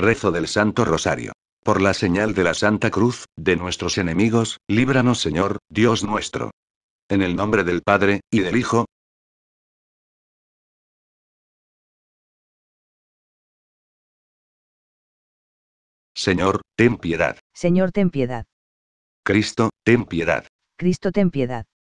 Rezo del Santo Rosario. Por la señal de la Santa Cruz, de nuestros enemigos, líbranos Señor, Dios nuestro. En el nombre del Padre, y del Hijo, Señor, ten piedad. Señor, ten piedad. Cristo, ten piedad. Cristo, ten piedad.